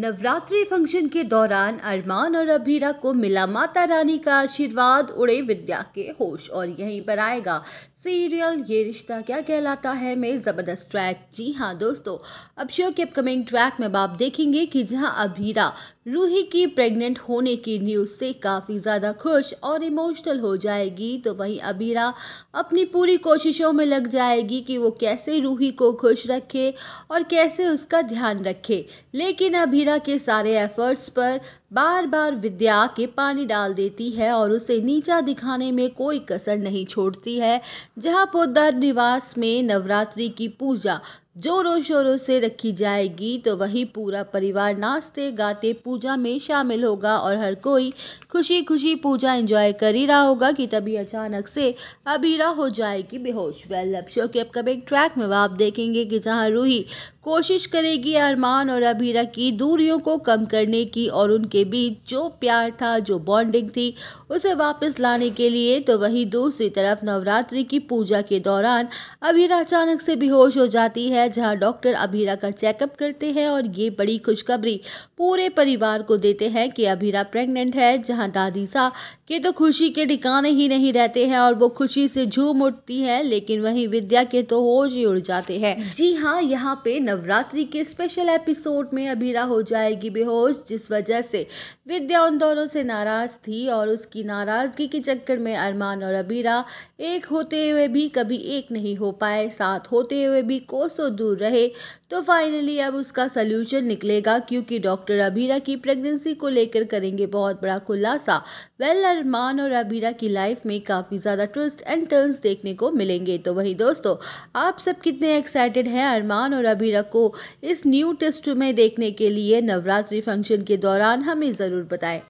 Navratri function के दौरान अरमान और अभीरा को मिला माता रानी का आशीर्वाद उड़े विद्या के होश और यहीं पर आएगा सीरियल ये रिश्ता क्या कहलाता है में ज़बरदस्त ट्रैक जी हाँ दोस्तों अब शो के अपकमिंग ट्रैक में आप देखेंगे कि जहाँ अभीरा रूही की प्रेग्नेंट होने की न्यूज़ से काफ़ी ज़्यादा खुश और इमोशनल हो जाएगी तो वहीं अबीरा अपनी पूरी कोशिशों में लग जाएगी कि वो कैसे रूही को खुश रखे और कैसे उसका ध्यान रखे लेकिन अबीरा के सारे एफर्ट्स पर बार बार विद्या के पानी डाल देती है और उसे नीचा दिखाने में कोई कसर नहीं छोड़ती है जहाँ पोदार निवास में नवरात्रि की पूजा जोरों शोरों से रखी जाएगी तो वही पूरा परिवार नाचते गाते पूजा में शामिल होगा और हर कोई खुशी खुशी पूजा एंजॉय कर ही रहा होगा कि तभी अचानक से अबीरा हो जाएगी बेहोश वेल अब शो के अपकमिंग ट्रैक में आप देखेंगे कि जहां रूही कोशिश करेगी अरमान और अबीरा की दूरियों को कम करने की और उनके बीच जो प्यार था जो बॉन्डिंग थी उसे वापस लाने के लिए तो वहीं दूसरी तरफ नवरात्रि की पूजा के दौरान अबीरा अचानक से बेहोश हो जाती है है जहां डॉक्टर अभीरा का चेकअप करते हैं और ये बड़ी खुशखबरी पूरे परिवार को देते हैं कि अभीरा प्रेग्नेंट है जहां दादी सा के तो खुशी के ठिकाने ही नहीं रहते हैं और वो खुशी से झूम उठती है लेकिन वहीं विद्या के तो होश ही उड़ जाते हैं जी हाँ यहाँ पे नवरात्रि के स्पेशल एपिसोड में अभीरा हो जाएगी बेहोश जिस वजह से विद्या उन दोनों से नाराज़ थी और उसकी नाराज़गी के चक्कर में अरमान और अबीरा एक होते हुए भी कभी एक नहीं हो पाए साथ होते हुए भी कोसों दूर रहे तो फाइनली अब उसका सोल्यूशन निकलेगा क्योंकि डॉक्टर अबीरा की प्रेगनेंसी को लेकर करेंगे बहुत बड़ा खुलासा वेल अरमान और अबीरा की लाइफ में काफ़ी ज़्यादा ट्विस्ट एंड टर्न्स देखने को मिलेंगे तो वही दोस्तों आप सब कितने एक्साइटेड हैं अरमान और अबीरा को इस न्यू टेस्ट में देखने के लिए नवरात्रि फंक्शन के दौरान हमें ज़रूर बताएं